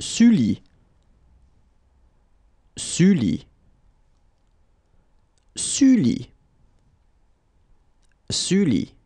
Sully, Sully, Sully, Sully.